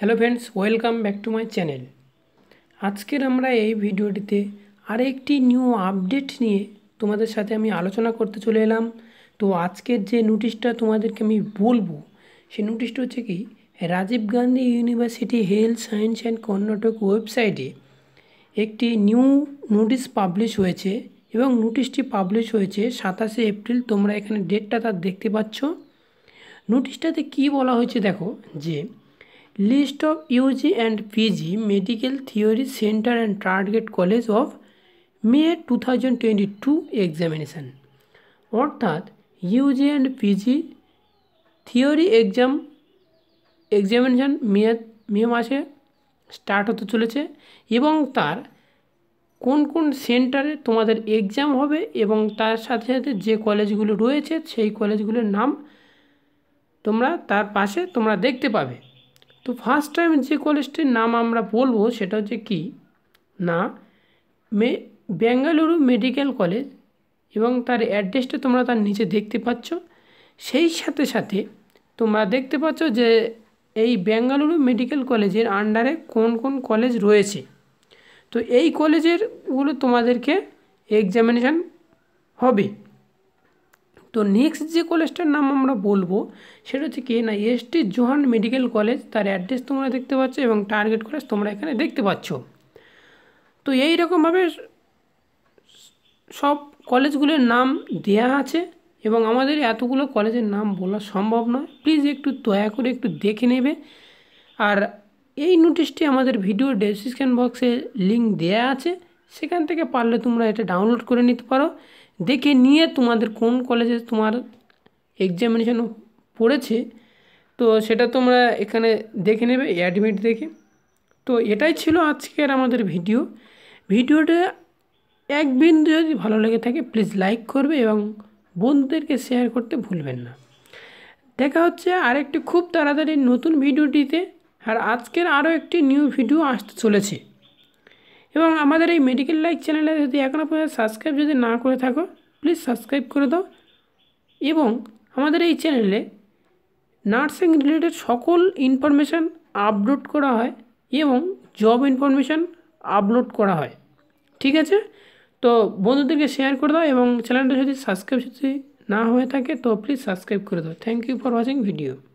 hello friends welcome back to my channel আজকের আমরা এই ভিডিওটিতে আরেকটি নিউ আপডেট নিয়ে তোমাদের সাথে আমি আলোচনা করতে চলে এলাম তো আজকের যে নোটিশটা তোমাদেরকে আমি বলবো সেই নোটিশটা হচ্ছে কি Rajiv Gandhi university health science and Karnataka ওয়েবসাইটে একটি নিউ নোটিশ পাবলিশ হয়েছে এবং নোটিশটি পাবলিশ হয়েছে সাতাশে এপ্রিল তোমরা এখানে ডেটটা তার দেখতে পাচ্ছ নোটিশটাতে কি বলা হয়েছে দেখো যে list of UG and PG medical theory center and target college of May two thousand twenty two examination অর্থাৎ UG and PG theory exam examination May May মাসে স্টার্ট হতে চলেছে এবং তার কোন কোন সেন্টারে তোমাদের এক্সাম হবে এবং তার সাথে সাথে যে কলেজগুলো রয়েছে সেই কলেজগুলোর নাম তোমরা তার পাশে তোমরা দেখতে পাবে তো ফার্স্ট টাইম যে কলেজটির নাম আমরা বলবো সেটা হচ্ছে কি না মে বেঙ্গালুরু মেডিকেল কলেজ এবং তার অ্যাড্রেসটা তোমরা তার নিচে দেখতে পাচ্ছ সেই সাথে সাথে তোমরা দেখতে পাচ্ছ যে এই বেঙ্গালুরু মেডিকেল কলেজের আন্ডারে কোন কোন কলেজ রয়েছে তো এই কলেজেরগুলো তোমাদেরকে এক্সামিনেশান হবে তো নেক্সট যে কলেজটার নাম আমরা বলবো সেটা হচ্ছে কে না এসটি জোহান মেডিকেল কলেজ তার অ্যাড্রেস তোমরা দেখতে পাচ্ছ এবং টার্গেট কলেজ তোমরা এখানে দেখতে পাচ্ছ তো এই রকমভাবে সব কলেজগুলোর নাম দেয়া আছে এবং আমাদের এতগুলো কলেজের নাম বলা সম্ভব নয় প্লিজ একটু দয়া করে একটু দেখে নেবে আর এই নোটিশটি আমাদের ভিডিও ডেসক্রিপশান বক্সে লিঙ্ক দেয়া আছে সেখান থেকে পারলে তোমরা এটা ডাউনলোড করে নিতে পারো দেখে নিয়ে তোমাদের কোন কলেজে তোমার এক্সামিনেশান পড়েছে তো সেটা তোমরা এখানে দেখে নেবে অ্যাডমিট দেখে তো এটাই ছিল আজকের আমাদের ভিডিও ভিডিওটা এক বিন্দু যদি ভালো লেগে থাকে প্লিজ লাইক করবে এবং বন্ধুদেরকে শেয়ার করতে ভুলবেন না দেখা হচ্ছে আরেকটি খুব তাড়াতাড়ি নতুন ভিডিওটিতে আর আজকের আরও একটি নিউ ভিডিও আসতে চলেছে এবং আমাদের এই মেডিকেল লাইফ চ্যানেলে যদি এখনও পর্যন্ত সাবস্ক্রাইব যদি না করে থাকো প্লিজ সাবস্ক্রাইব করে দাও এবং আমাদের এই চ্যানেলে নার্সিং রিলেটেড সকল ইনফরমেশান আপলোড করা হয় এবং জব ইনফরমেশান আপলোড করা হয় ঠিক আছে তো বন্ধুদেরকে শেয়ার করে দাও এবং চ্যানেলটা যদি সাবস্ক্রাইব যদি না হয়ে থাকে তো প্লিজ সাবস্ক্রাইব করে দাও thank you for watching video